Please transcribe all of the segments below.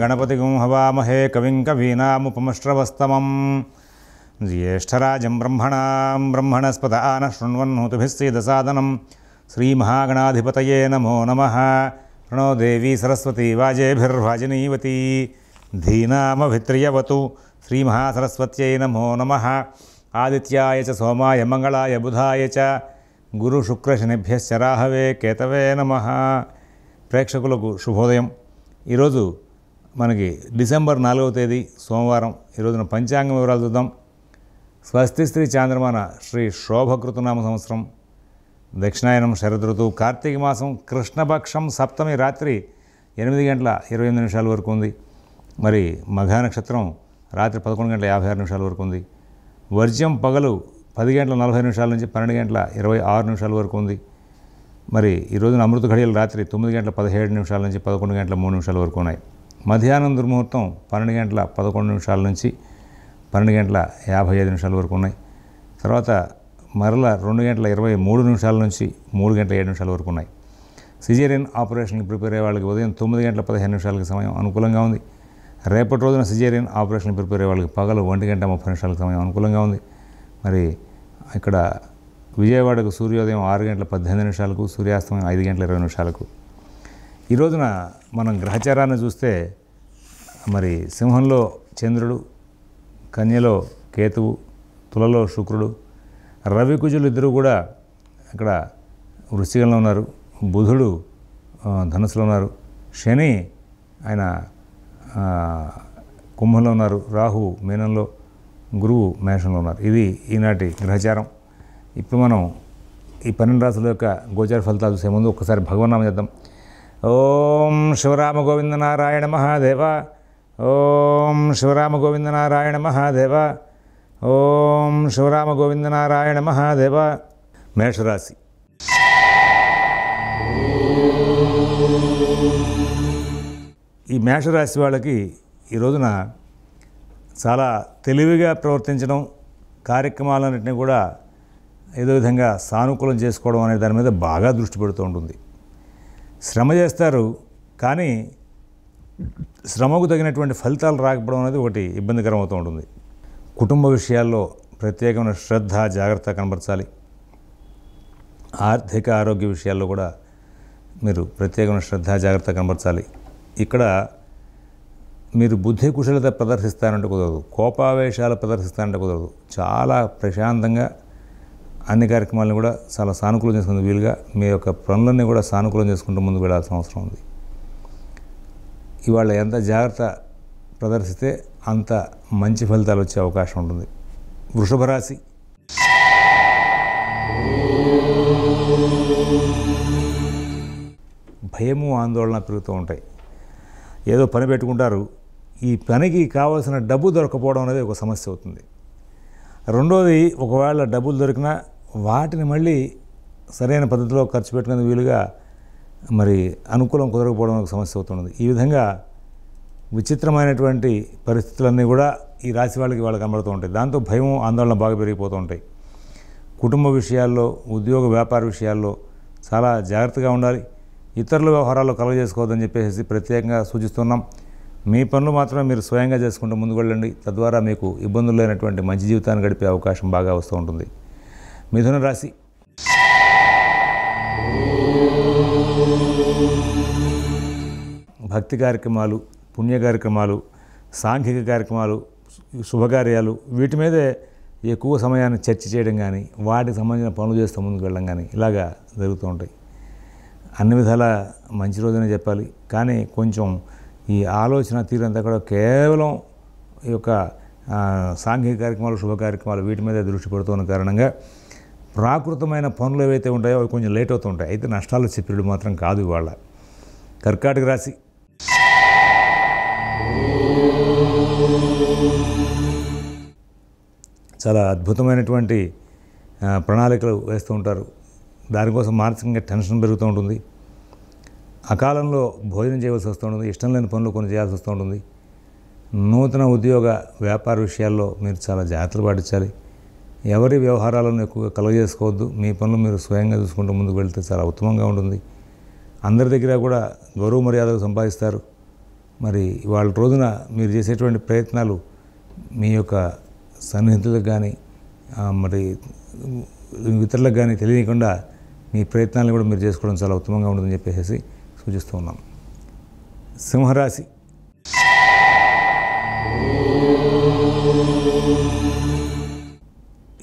गणपतिगुं हवामहे कविं कवीनामुपमश्रवस्तमं ज्येष्ठराजं ब्रह्मणां ब्रह्मणस्पत आनः शृण्वन्नोतुभिः सीदसादनं श्रीमहागणाधिपतये नमो नमः प्रणो देवी सरस्वती वाजेभिर्वाजिनीवती धीनामभित्रियवतु श्रीमहासरस्वत्यै नमो नमः आदित्याय च सोमाय मङ्गलाय बुधाय च గురుశుక్రశనిభ్యశ్చరాహవే కేతవే నమ ప్రేక్షకులకు శుభోదయం ఈరోజు మనకి డిసెంబర్ నాలుగవ తేదీ సోమవారం ఈరోజున పంచాంగ వివరాలు చూద్దాం స్వస్తి శ్రీ చాంద్రమాన శ్రీ శోభకృతనామ సంవత్సరం దక్షిణాయనం శరదృతువు కార్తీక మాసం కృష్ణపక్షం సప్తమి రాత్రి ఎనిమిది గంటల ఇరవై ఎనిమిది నిమిషాల వరకు ఉంది మరి మఘా నక్షత్రం రాత్రి పదకొండు గంటల యాభై ఆరు నిమిషాల వరకు ఉంది వర్జ్యం పగలు పది గంటల నలభై నిమిషాల నుంచి పన్నెండు గంటల ఇరవై ఆరు నిమిషాల వరకు ఉంది మరి ఈరోజున అమృత ఘడియలు రాత్రి తొమ్మిది గంటల పదిహేడు నిమిషాల నుంచి పదకొండు గంటల మూడు నిమిషాల వరకు ఉన్నాయి మధ్యాహ్నం దుర్ముహూర్తం పన్నెండు గంటల పదకొండు నిమిషాల నుంచి పన్నెండు గంటల యాభై ఐదు నిమిషాల వరకు ఉన్నాయి తర్వాత మరల రెండు గంటల ఇరవై మూడు నిమిషాల నుంచి మూడు గంటల ఏడు నిమిషాల వరకు ఉన్నాయి సిజేరియన్ ఆపరేషన్కి ప్రిపేర్ అయ్యే వాళ్ళకి ఉదయం తొమ్మిది గంటల పదిహేను నిమిషాలకి సమయం అనుకూలంగా ఉంది రేపటి రోజున సిజేరియన్ ఆపరేషన్ ప్రిపేర్ అయ్యే వాళ్ళకి పగలు ఒంటి గంట ముప్పై నిమిషాలకు సమయం అనుకూలంగా ఉంది మరి ఇక్కడ విజయవాడకు సూర్యోదయం ఆరు గంటల పద్దెనిమిది నిమిషాలకు సూర్యాస్తమయం ఐదు గంటల ఇరవై నిమిషాలకు ఈ రోజున మనం గ్రహచారాన్ని చూస్తే మరి సింహంలో చంద్రుడు కన్యలో కేతువు తులలో శుక్రుడు రవికుజులు ఇద్దరు కూడా ఇక్కడ వృశ్చికంలో ఉన్నారు బుధుడు ధనుసులో ఉన్నారు శని ఆయన కుంభంలో ఉన్నారు రాహు మీనంలో గురువు మేషంలో ఉన్నారు ఇది ఈనాటి గ్రహచారం ఇప్పుడు మనం ఈ పన్నెండు రాసుల యొక్క గోచార ఫలితాలు చూసే ముందు ఒకసారి భగవన్నామం చేద్దాం ఓం శివరామ గోవింద నారాయణ మహాదేవ ఓం శివరామ గోవింద నారాయణ మహాదేవ ఓం శివరామ గోవింద నారాయణ మహాదేవ మేషరాశి ఈ మేషరాశి వాళ్ళకి ఈ రోజున చాలా తెలివిగా ప్రవర్తించడం కార్యక్రమాలన్నింటినీ కూడా ఏదో విధంగా సానుకూలం చేసుకోవడం అనే దాని మీద బాగా దృష్టి పెడుతూ ఉంటుంది శ్రమ చేస్తారు కానీ శ్రమకు తగినటువంటి ఫలితాలు రాకపోవడం అనేది ఒకటి ఇబ్బందికరం అవుతూ ఉంటుంది కుటుంబ విషయాల్లో ప్రత్యేకమైన శ్రద్ధ జాగ్రత్త కనబరచాలి ఆర్థిక ఆరోగ్య విషయాల్లో కూడా మీరు ప్రత్యేకమైన శ్రద్ధ జాగ్రత్త కనబరచాలి ఇక్కడ మీరు బుద్ధి కుశలత ప్రదర్శిస్తారంటే కుదరదు కోపావేశాలు ప్రదర్శిస్తారంటే కుదరదు చాలా ప్రశాంతంగా అన్ని కార్యక్రమాలను కూడా చాలా సానుకూలం చేసుకునే వీలుగా మీ యొక్క పనులన్నీ కూడా సానుకూలం చేసుకుంటూ ముందుకు వెళ్ళాల్సిన అవసరం ఉంది ఇవాళ ఎంత జాగ్రత్త ప్రదర్శిస్తే అంత మంచి ఫలితాలు వచ్చే అవకాశం ఉంటుంది వృషభ రాశి భయము ఆందోళన పెరుగుతూ ఉంటాయి ఏదో పని పెట్టుకుంటారు ఈ పనికి కావాల్సిన డబ్బు దొరకపోవడం అనేది ఒక సమస్య అవుతుంది రెండోది ఒకవేళ డబ్బులు దొరికినా వాటిని మళ్ళీ సరైన పద్ధతిలో ఖర్చు పెట్టుకునే వీలుగా మరి అనుకూలం కుదరకపోవడం ఒక సమస్య అవుతున్నది ఈ విధంగా విచిత్రమైనటువంటి పరిస్థితులన్నీ కూడా ఈ రాశి వాళ్ళకి వాళ్ళకి కనబడుతూ ఉంటాయి దాంతో భయం ఆందోళన బాగా పెరిగిపోతూ ఉంటాయి కుటుంబ విషయాల్లో ఉద్యోగ వ్యాపార విషయాల్లో చాలా జాగ్రత్తగా ఉండాలి ఇతరుల వ్యవహారాల్లో కలగజేసుకోవద్దని చెప్పేసి ప్రత్యేకంగా సూచిస్తున్నాం మీ పనులు మాత్రమే మీరు స్వయంగా చేసుకుంటూ ముందుకు వెళ్ళండి తద్వారా మీకు ఇబ్బందులు లేనటువంటి మంచి జీవితాన్ని గడిపే అవకాశం బాగా వస్తూ ఉంటుంది మిథున రాశి భక్తి కార్యక్రమాలు పుణ్య కార్యక్రమాలు సాంఘిక కార్యక్రమాలు శుభకార్యాలు వీటి మీదే ఎక్కువ సమయాన్ని చర్చ చేయడం కానీ వాటికి సంబంధించిన పనులు చేస్తే ముందుకు వెళ్ళడం కానీ ఇలాగా జరుగుతూ ఉంటాయి అన్ని విధాల మంచి రోజునే చెప్పాలి కానీ కొంచెం ఈ ఆలోచన తీరంతా కూడా కేవలం ఈ యొక్క సాంఘిక కార్యక్రమాలు శుభ కార్యక్రమాలు వీటి మీద దృష్టి పెడుతున్న కారణంగా ప్రాకృతమైన పనులు ఏవైతే ఉంటాయో అవి కొంచెం లేట్ అవుతుంటాయి అయితే నష్టాలు వచ్చే మాత్రం కాదు ఇవాళ కర్కాటక రాశి చాలా అద్భుతమైనటువంటి ప్రణాళికలు వేస్తూ ఉంటారు దానికోసం మానసికంగా టెన్షన్ పెరుగుతూ ఉంటుంది అకాలంలో భోజనం చేయవలసి వస్తూ ఉంటుంది ఇష్టం లేని పనులు కొన్ని చేయాల్సి వస్తూ ఉంటుంది నూతన ఉద్యోగ వ్యాపార విషయాల్లో మీరు చాలా జాగ్రత్తలు పాటించాలి ఎవరి వ్యవహారాలను ఎక్కువగా కలగజేసుకోవద్దు మీ పనులు మీరు స్వయంగా చూసుకుంటూ ముందుకు వెళ్తే చాలా ఉత్తమంగా ఉంటుంది అందరి దగ్గర కూడా గౌరవ మర్యాదలు సంపాదిస్తారు మరి వాళ్ళ రోజున మీరు చేసేటువంటి ప్రయత్నాలు మీ యొక్క సన్నిహితులకు కానీ మరి ఇతరులకు కానీ తెలియకుండా మీ ప్రయత్నాలను కూడా మీరు చేసుకోవడం చాలా ఉత్తమంగా ఉంటుందని చెప్పేసి సూచిస్తూ ఉన్నాం సింహరాశి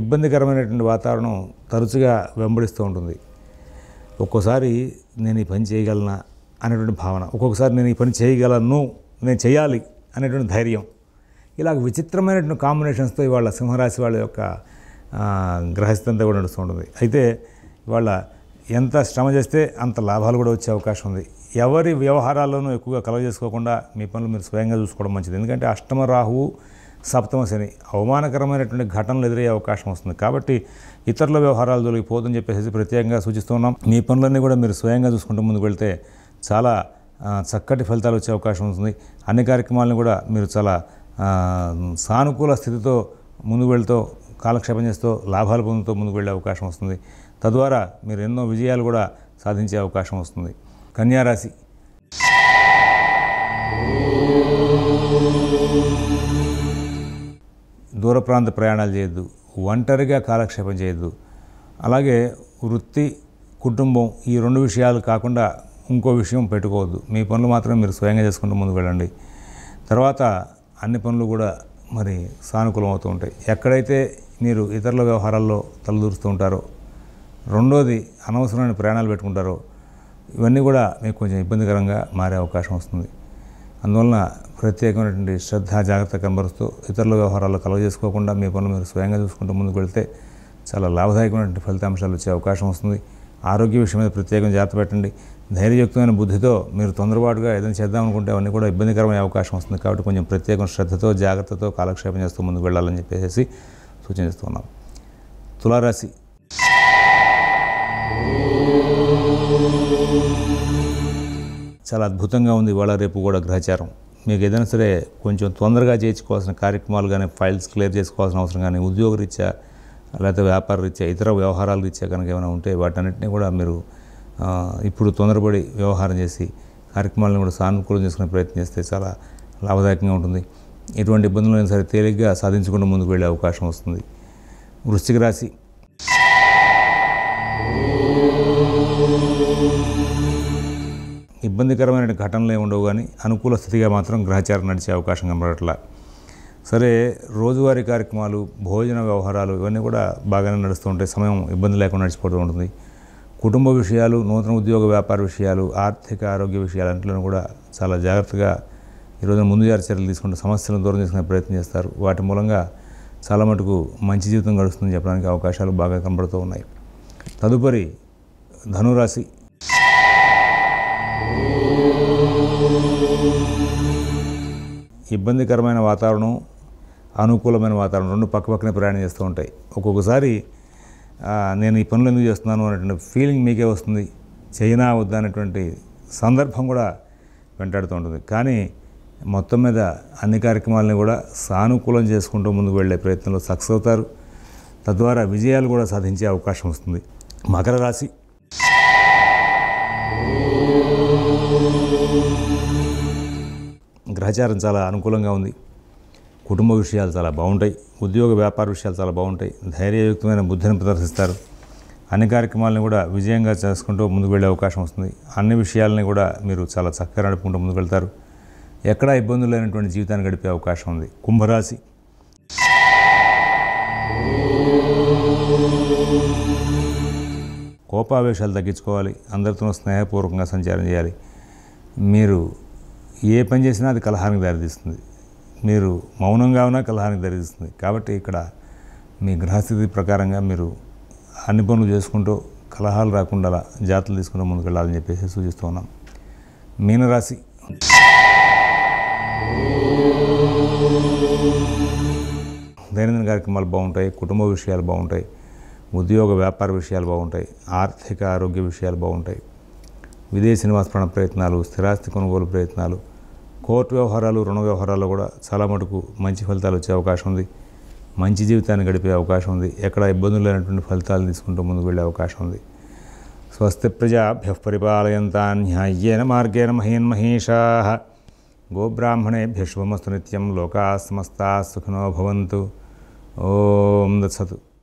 ఇబ్బందికరమైనటువంటి వాతావరణం తరచుగా వెంబడిస్తూ ఉంటుంది ఒక్కోసారి నేను ఈ పని చేయగలనా అనేటువంటి భావన ఒక్కొక్కసారి నేను ఈ పని చేయగలను నేను చేయాలి అనేటువంటి ధైర్యం ఇలా విచిత్రమైనటువంటి కాంబినేషన్స్తో ఇవాళ సింహరాశి వాళ్ళ యొక్క గ్రహస్థంతా కూడా నడుస్తూ ఉంటుంది అయితే ఇవాళ ఎంత శ్రమ చేస్తే అంత లాభాలు కూడా వచ్చే అవకాశం ఉంది ఎవరి వ్యవహారాల్లోనూ ఎక్కువగా కలవ చేసుకోకుండా మీ పనులు మీరు స్వయంగా చూసుకోవడం మంచిది ఎందుకంటే అష్టమ రాహువు సప్తమ శని అవమానకరమైనటువంటి ఘటనలు ఎదురయ్యే అవకాశం వస్తుంది కాబట్టి ఇతరుల వ్యవహారాలు దొరికిపోదని చెప్పేసి ప్రత్యేకంగా సూచిస్తున్నాం మీ పనులన్నీ కూడా మీరు స్వయంగా చూసుకుంటూ ముందుకు వెళ్తే చాలా చక్కటి ఫలితాలు వచ్చే అవకాశం ఉంటుంది అన్ని కార్యక్రమాలను కూడా మీరు చాలా సానుకూల స్థితితో ముందుకు వెళ్తూ కాలక్షేపం చేస్తూ లాభాలు పొందుతూ ముందుకు వెళ్ళే అవకాశం వస్తుంది తద్వారా మీరు ఎన్నో విజయాలు కూడా సాధించే అవకాశం వస్తుంది కన్యారాశి దూర ప్రాంత ప్రయాణాలు చేయొద్దు ఒంటరిగా కాలక్షేపం చేయొద్దు అలాగే వృత్తి కుటుంబం ఈ రెండు విషయాలు కాకుండా ఇంకో విషయం పెట్టుకోవద్దు మీ పనులు మాత్రం మీరు స్వయంగా చేసుకుంటూ ముందుకు వెళ్ళండి తర్వాత అన్ని పనులు కూడా మరి సానుకూలం అవుతూ ఉంటాయి ఎక్కడైతే మీరు ఇతరుల వ్యవహారాల్లో తలదూరుస్తూ ఉంటారో రెండోది అనవసరమైన ప్రయాణాలు పెట్టుకుంటారో ఇవన్నీ కూడా మీకు కొంచెం ఇబ్బందికరంగా మారే అవకాశం వస్తుంది అందువలన ప్రత్యేకమైనటువంటి శ్రద్ధ జాగ్రత్త కనబరుస్తూ ఇతరుల వ్యవహారాలు చేసుకోకుండా మీ పనులు మీరు స్వయంగా చూసుకుంటూ ముందుకు వెళితే చాలా లాభదాయకమైనటువంటి ఫలితాంశాలు వచ్చే అవకాశం వస్తుంది ఆరోగ్య విషయం మీద ప్రత్యేకం జాగ్రత్త పెట్టండి ధైర్యయుక్తమైన బుద్ధితో మీరు తొందరపాటుగా ఏదైనా చేద్దాం అనుకుంటే అవన్నీ కూడా ఇబ్బందికరమైన అవకాశం వస్తుంది కాబట్టి కొంచెం ప్రత్యేకం శ్రద్ధతో జాగ్రత్తతో కాలక్షేపం చేస్తూ ముందుకు వెళ్ళాలని చెప్పేసి సూచన చేస్తున్నాం తులారాశి చాలా అద్భుతంగా ఉంది ఇవాళ రేపు కూడా గ్రహచారం మీకు ఏదైనా సరే కొంచెం తొందరగా చేయించుకోవాల్సిన కార్యక్రమాలు కానీ ఫైల్స్ క్లియర్ చేసుకోవాల్సిన అవసరం కానీ ఉద్యోగ రీత్యా లేకపోతే వ్యాపార రీత్యా ఇతర వ్యవహారాల రీత్యా కనుక ఏమైనా ఉంటే వాటన్నిటిని కూడా మీరు ఇప్పుడు తొందరపడి వ్యవహారం చేసి కార్యక్రమాలను కూడా సానుకూలం చేసుకునే ప్రయత్నం చేస్తే చాలా లాభదాయకంగా ఉంటుంది ఎటువంటి ఇబ్బందులు అయినా సరే తేలిగ్గా సాధించకుండా ముందుకు వెళ్ళే అవకాశం వస్తుంది వృశ్చిక రాశి ఇబ్బందికరమైన ఘటనలు ఉండవు కానీ అనుకూల స్థితిగా మాత్రం గ్రహచారం నడిచే అవకాశం కనబడట్లా సరే రోజువారీ కార్యక్రమాలు భోజన వ్యవహారాలు ఇవన్నీ కూడా బాగానే నడుస్తూ ఉంటాయి సమయం ఇబ్బంది లేకుండా నడిచిపోతూ ఉంటుంది కుటుంబ విషయాలు నూతన ఉద్యోగ వ్యాపార విషయాలు ఆర్థిక ఆరోగ్య విషయాలంటలను కూడా చాలా జాగ్రత్తగా ఈరోజు ముందు జారి చర్యలు తీసుకుంటూ సమస్యలను దూరం చేసుకునే ప్రయత్నం చేస్తారు వాటి మూలంగా చాలా మటుకు మంచి జీవితం గడుస్తుందని చెప్పడానికి అవకాశాలు బాగా కనబడుతూ ఉన్నాయి తదుపరి ధనురాశి ఇబ్బందికరమైన వాతావరణం అనుకూలమైన వాతావరణం రెండు పక్క ప్రయాణం చేస్తూ ఉంటాయి ఒక్కొక్కసారి నేను ఈ పనులు ఎందుకు చేస్తున్నాను అనేటువంటి ఫీలింగ్ మీకే వస్తుంది చైనా వద్దా అనేటువంటి సందర్భం కూడా వెంటాడుతూ ఉంటుంది కానీ మొత్తం మీద అన్ని కార్యక్రమాలని కూడా సానుకూలం చేసుకుంటూ ముందుకు వెళ్ళే ప్రయత్నంలో సక్సెస్ అవుతారు తద్వారా విజయాలు కూడా సాధించే అవకాశం వస్తుంది మకర రాశి గ్రహచారం చాలా అనుకూలంగా ఉంది కుటుంబ విషయాలు చాలా బాగుంటాయి ఉద్యోగ వ్యాపార విషయాలు చాలా బాగుంటాయి ధైర్యయుక్తమైన బుద్ధిని ప్రదర్శిస్తారు అన్ని కార్యక్రమాలను కూడా విజయంగా చేసుకుంటూ ముందుకు వెళ్ళే అవకాశం వస్తుంది అన్ని విషయాలని కూడా మీరు చాలా చక్కగా నడుపుకుంటూ ముందుకు వెళ్తారు ఎక్కడా ఇబ్బందులు లేనటువంటి జీవితాన్ని గడిపే అవకాశం ఉంది కుంభరాశి కోపావేశాలు తగ్గించుకోవాలి అందరితోనూ స్నేహపూర్వకంగా సంచారం చేయాలి మీరు ఏ పని చేసినా అది కలహానికి దారితీస్తుంది మీరు మౌనంగా ఉన్నా కలహానికి దారితీస్తుంది కాబట్టి ఇక్కడ మీ గ్రహస్థితి ప్రకారంగా మీరు అన్ని పనులు చేసుకుంటూ కలహాలు రాకుండా జాతులు తీసుకుంటూ ముందుకు వెళ్ళాలని చెప్పేసి సూచిస్తూ ఉన్నాం మీనరాశి దైనందిన కార్యక్రమాలు బాగుంటాయి కుటుంబ విషయాలు బాగుంటాయి ఉద్యోగ వ్యాపార విషయాలు బాగుంటాయి ఆర్థిక ఆరోగ్య విషయాలు బాగుంటాయి విదేశీ నివాసపరణ ప్రయత్నాలు స్థిరాస్తి కొనుగోలు ప్రయత్నాలు కోర్టు వ్యవహారాలు రుణ వ్యవహారాల్లో కూడా చాలా మటుకు మంచి ఫలితాలు వచ్చే అవకాశం ఉంది మంచి జీవితాన్ని గడిపే అవకాశం ఉంది ఎక్కడ ఇబ్బందులు లేనటువంటి ఫలితాలు తీసుకుంటూ ముందుకు వెళ్ళే అవకాశం ఉంది స్వస్తి ప్రజాభ్య పరిపాలయంతాన్యాయ్యేన మార్గేణ మహీన్ మహేషా గోబ్రాహ్మణేభ్య శుభమస్తు నిత్యం లోకా సమస్తా సుఖినో భవంతు ఓం దత్సతు